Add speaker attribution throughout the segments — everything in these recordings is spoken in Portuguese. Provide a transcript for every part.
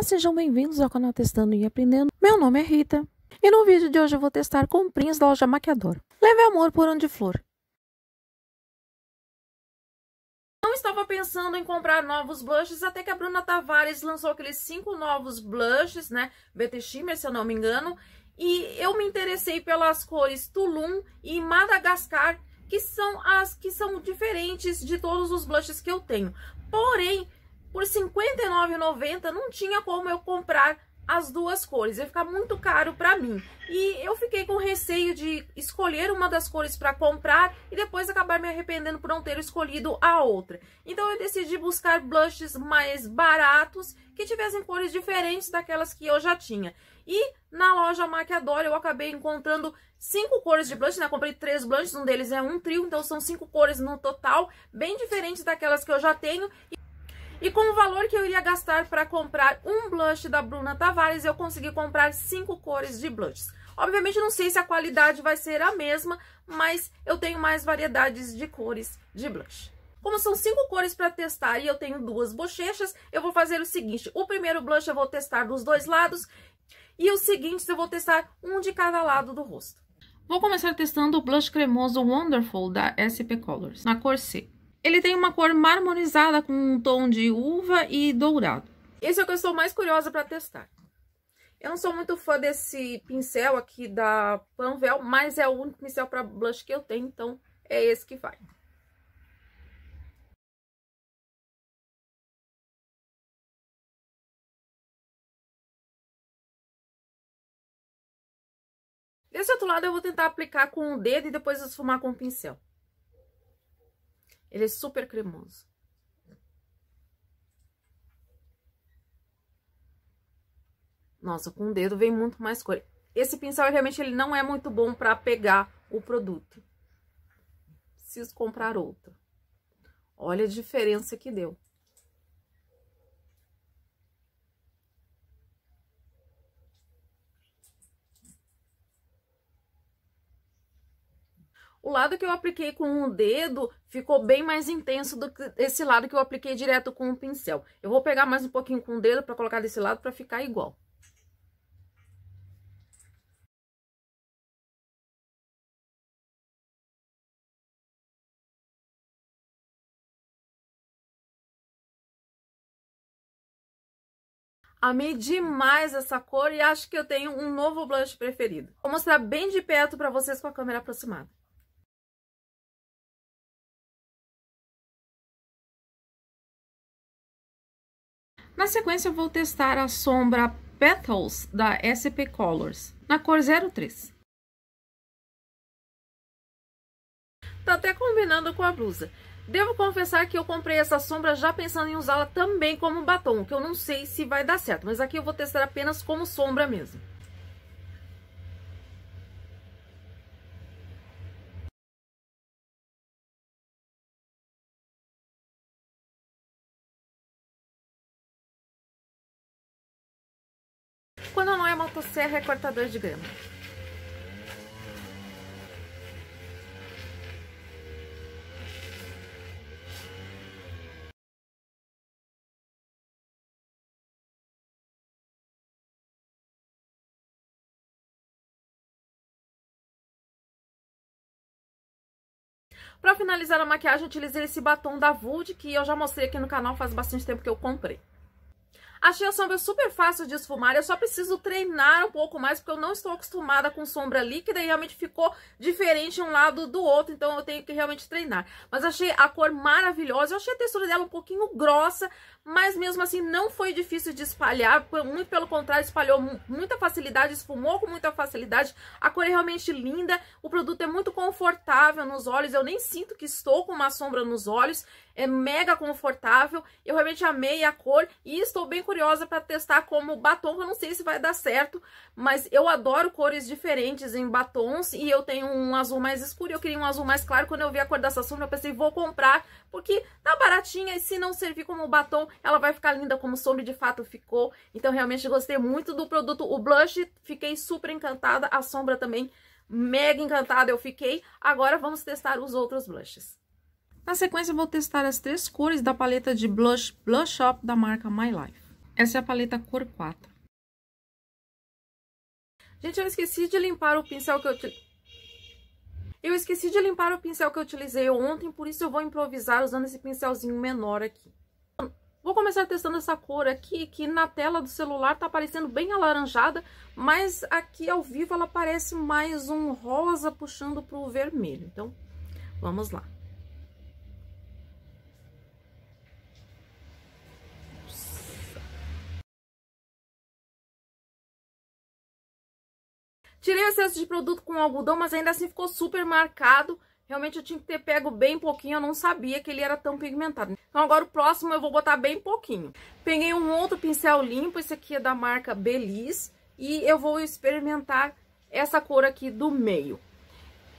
Speaker 1: Olá, sejam bem-vindos ao canal Testando e Aprendendo. Meu nome é Rita e no vídeo de hoje eu vou testar com comprinhas da loja Maquiador. Leve amor por onde flor. Não estava pensando em comprar novos blushes até que a Bruna Tavares lançou aqueles cinco novos blushes, né? BT Shimmer, se eu não me engano. E eu me interessei pelas cores Tulum e Madagascar, que são as que são diferentes de todos os blushes que eu tenho. Porém, por R$ 59,90 não tinha como eu comprar as duas cores, ia ficar muito caro para mim. E eu fiquei com receio de escolher uma das cores para comprar e depois acabar me arrependendo por não ter escolhido a outra. Então eu decidi buscar blushes mais baratos que tivessem cores diferentes daquelas que eu já tinha. E na loja Maquiadora eu acabei encontrando cinco cores de blush, né? comprei três blushes, um deles é um trio, então são cinco cores no total, bem diferentes daquelas que eu já tenho. E e com o valor que eu iria gastar para comprar um blush da Bruna Tavares, eu consegui comprar cinco cores de blushes. Obviamente não sei se a qualidade vai ser a mesma, mas eu tenho mais variedades de cores de blush. Como são cinco cores para testar e eu tenho duas bochechas, eu vou fazer o seguinte. O primeiro blush eu vou testar dos dois lados e os seguintes eu vou testar um de cada lado do rosto. Vou começar testando o blush cremoso Wonderful da SP Colors, na cor C. Ele tem uma cor marmonizada com um tom de uva e dourado. Esse é o que eu sou mais curiosa para testar. Eu não sou muito fã desse pincel aqui da Panvel, mas é o único pincel para blush que eu tenho, então é esse que vai. Desse outro lado eu vou tentar aplicar com o dedo e depois esfumar com o pincel. Ele é super cremoso. Nossa, com o dedo vem muito mais cor. Esse pincel, realmente, ele não é muito bom para pegar o produto. Preciso comprar outro. Olha a diferença que deu. o lado que eu apliquei com o dedo ficou bem mais intenso do que esse lado que eu apliquei direto com o pincel. Eu vou pegar mais um pouquinho com o dedo para colocar desse lado para ficar igual. Amei demais essa cor e acho que eu tenho um novo blush preferido. Vou mostrar bem de perto para vocês com a câmera aproximada.
Speaker 2: Na sequência, eu vou testar
Speaker 1: a sombra Petals da SP Colors, na cor 03. Tá até combinando com a blusa. Devo confessar que eu comprei essa sombra já pensando em usá-la também como batom, que eu não sei se vai dar certo, mas aqui eu vou testar apenas como sombra mesmo. Quando não é motosserra, é cortador de grama. Para finalizar a maquiagem, utilizei esse batom da Vult, que eu já mostrei aqui no canal faz bastante tempo que eu comprei. Achei a sombra super fácil de esfumar, eu só preciso treinar um pouco mais, porque eu não estou acostumada com sombra líquida e realmente ficou diferente um lado do outro, então eu tenho que realmente treinar. Mas achei a cor maravilhosa, eu achei a textura dela um pouquinho grossa, mas mesmo assim não foi difícil de espalhar, muito pelo contrário, espalhou muita facilidade, esfumou com muita facilidade, a cor é realmente linda, o produto é muito confortável nos olhos, eu nem sinto que estou com uma sombra nos olhos, é mega confortável, eu realmente amei a cor e estou bem curiosa para testar como batom, eu não sei se vai dar certo, mas eu adoro cores diferentes em batons e eu tenho um azul mais escuro, eu queria um azul mais claro, quando eu vi a cor dessa sombra eu pensei, vou comprar, porque tá baratinha e se não servir como batom, ela vai ficar linda como sombra de fato ficou. Então, realmente gostei muito do produto. O blush, fiquei super encantada. A sombra também, mega encantada eu fiquei. Agora vamos testar os outros blushes. Na sequência, vou testar as três cores da paleta de blush Blush shop da marca My Life. Essa é a paleta cor 4. Gente, eu esqueci de limpar o pincel que eu... Eu esqueci de limpar o pincel que eu utilizei ontem, por isso eu vou improvisar usando esse pincelzinho menor aqui. Vou começar testando essa cor aqui, que na tela do celular tá aparecendo bem alaranjada, mas aqui ao vivo ela parece mais um rosa puxando pro vermelho. Então, vamos lá. Tirei o excesso de produto com algodão, mas ainda assim ficou super marcado. Realmente eu tinha que ter pego bem pouquinho, eu não sabia que ele era tão pigmentado. Então agora o próximo eu vou botar bem pouquinho. Peguei um outro pincel limpo, esse aqui é da marca Belize. E eu vou experimentar essa cor aqui do meio.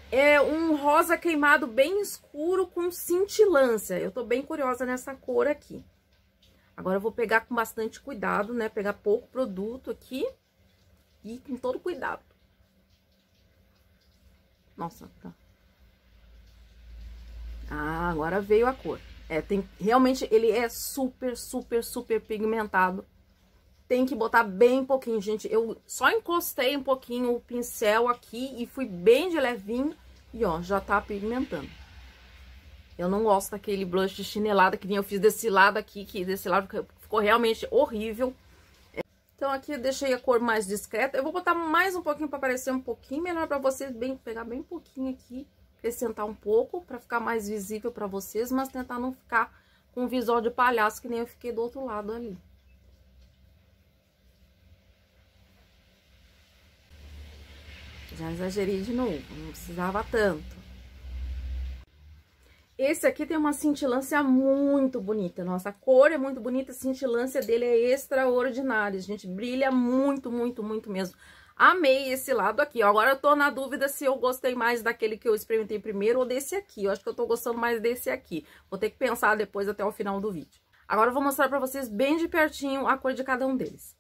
Speaker 1: É um rosa queimado bem escuro com cintilância. Eu tô bem curiosa nessa cor aqui. Agora eu vou pegar com bastante cuidado, né? Pegar pouco produto aqui e com todo cuidado. Nossa, tá Agora veio a cor. É, tem, realmente ele é super, super, super pigmentado. Tem que botar bem pouquinho, gente. Eu só encostei um pouquinho o pincel aqui e fui bem de levinho. E ó, já tá pigmentando. Eu não gosto daquele blush de chinelada que nem Eu fiz desse lado aqui, que desse lado ficou realmente horrível. É, então aqui eu deixei a cor mais discreta. Eu vou botar mais um pouquinho para aparecer um pouquinho melhor para vocês. Bem, pegar bem pouquinho aqui acrescentar um pouco para ficar mais visível para vocês, mas tentar não ficar com um visual de palhaço que nem eu fiquei do outro lado ali. Já exagerei de novo, não precisava tanto. Esse aqui tem uma cintilância muito bonita, nossa, a cor é muito bonita, a cintilância dele é extraordinária, gente, brilha muito, muito, muito mesmo. Amei esse lado aqui, Agora eu tô na dúvida se eu gostei mais daquele que eu experimentei primeiro ou desse aqui. Eu acho que eu tô gostando mais desse aqui. Vou ter que pensar depois até o final do vídeo. Agora eu vou mostrar pra vocês bem de pertinho a cor de cada um deles.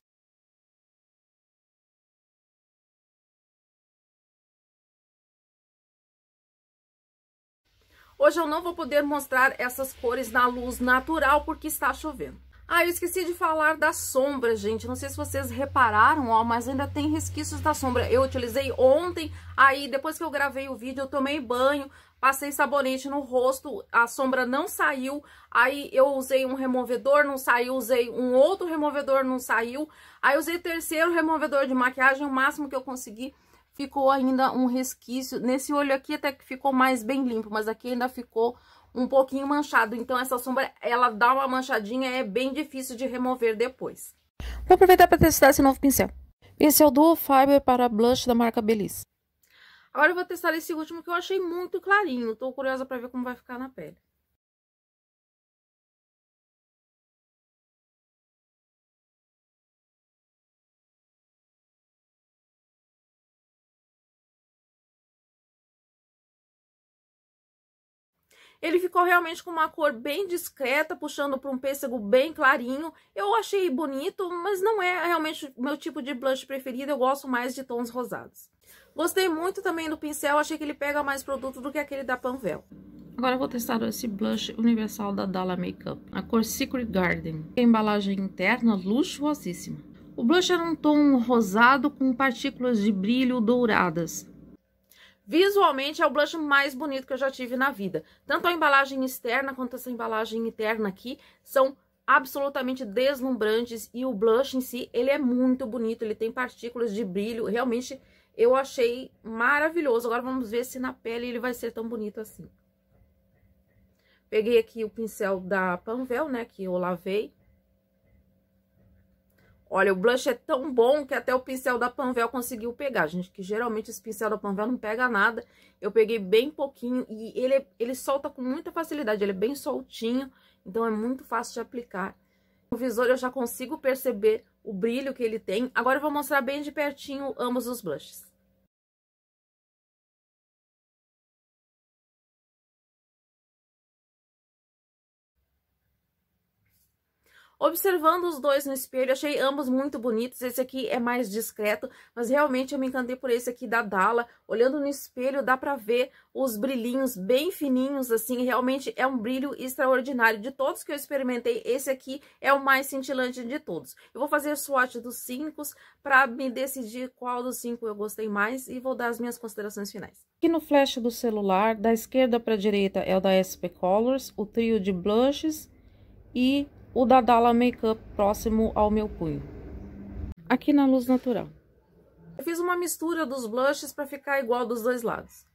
Speaker 1: Hoje eu não vou poder mostrar essas cores na luz natural porque está chovendo. Ah, eu esqueci de falar da sombra, gente. Não sei se vocês repararam, ó, mas ainda tem resquícios da sombra. Eu utilizei ontem, aí depois que eu gravei o vídeo, eu tomei banho, passei sabonete no rosto, a sombra não saiu. Aí eu usei um removedor, não saiu, usei um outro removedor, não saiu. Aí usei o terceiro removedor de maquiagem, o máximo que eu consegui. Ficou ainda um resquício. Nesse olho aqui até que ficou mais bem limpo, mas aqui ainda ficou um pouquinho manchado. Então, essa sombra, ela dá uma manchadinha, é bem difícil de remover depois. Vou aproveitar para testar esse novo pincel. Pincel Duo Fiber para Blush da marca Belize. Agora eu vou testar esse último que eu achei muito clarinho. Tô curiosa para ver como vai ficar na pele. Ele ficou realmente com uma cor bem discreta, puxando para um pêssego bem clarinho. Eu achei bonito, mas não é realmente meu tipo de blush preferido, eu gosto mais de tons rosados. Gostei muito também do pincel, achei que ele pega mais produto do que aquele da Panvel. Agora eu vou testar esse blush universal da Dalla Makeup, a cor Secret Garden. embalagem interna luxuosíssima. O blush era um tom rosado com partículas de brilho douradas. Visualmente é o blush mais bonito que eu já tive na vida. Tanto a embalagem externa quanto essa embalagem interna aqui são absolutamente deslumbrantes e o blush em si, ele é muito bonito, ele tem partículas de brilho, realmente eu achei maravilhoso. Agora vamos ver se na pele ele vai ser tão bonito assim. Peguei aqui o pincel da Panvel, né, que eu lavei. Olha, o blush é tão bom que até o pincel da Panvel conseguiu pegar, gente. Que geralmente esse pincel da Panvel não pega nada. Eu peguei bem pouquinho e ele, é, ele solta com muita facilidade. Ele é bem soltinho, então é muito fácil de aplicar. O visor eu já consigo perceber o brilho que ele tem. Agora eu vou mostrar bem de pertinho ambos os blushes. Observando os dois no espelho, achei ambos muito bonitos. Esse aqui é mais discreto, mas realmente eu me encantei por esse aqui da Dala. Olhando no espelho, dá pra ver os brilhinhos bem fininhos, assim. Realmente é um brilho extraordinário. De todos que eu experimentei, esse aqui é o mais cintilante de todos. Eu vou fazer swatch dos cinco pra me decidir qual dos cinco eu gostei mais e vou dar as minhas considerações finais. Aqui no flash do celular, da esquerda pra direita é o da SP Colors, o trio de blushes e o da Dala Makeup próximo ao meu punho. Aqui na luz natural. Eu fiz uma mistura dos blushes para ficar igual dos dois lados.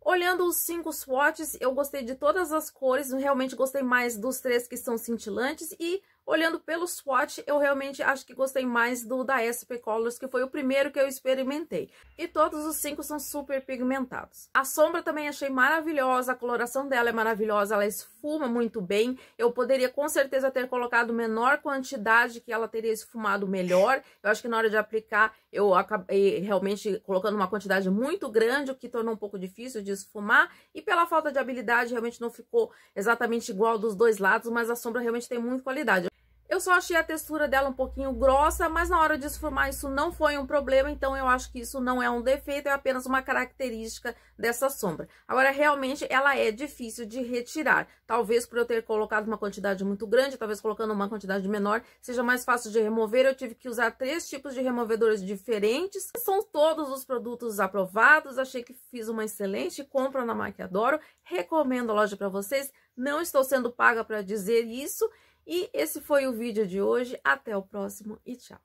Speaker 1: Olhando os cinco swatches, eu gostei de todas as cores, realmente gostei mais dos três que são cintilantes e Olhando pelo swatch, eu realmente acho que gostei mais do da SP Colors, que foi o primeiro que eu experimentei. E todos os cinco são super pigmentados. A sombra também achei maravilhosa, a coloração dela é maravilhosa, ela esfuma muito bem. Eu poderia com certeza ter colocado menor quantidade, que ela teria esfumado melhor. Eu acho que na hora de aplicar, eu acabei realmente colocando uma quantidade muito grande, o que tornou um pouco difícil de esfumar. E pela falta de habilidade, realmente não ficou exatamente igual dos dois lados, mas a sombra realmente tem muita qualidade. Eu só achei a textura dela um pouquinho grossa, mas na hora de esfumar isso não foi um problema, então eu acho que isso não é um defeito, é apenas uma característica dessa sombra. Agora, realmente, ela é difícil de retirar. Talvez por eu ter colocado uma quantidade muito grande, talvez colocando uma quantidade menor, seja mais fácil de remover. Eu tive que usar três tipos de removedores diferentes. São todos os produtos aprovados, achei que fiz uma excelente compra na Maquiadoro. Recomendo a loja para vocês, não estou sendo paga para dizer isso. E esse foi o vídeo de hoje. Até o próximo e tchau!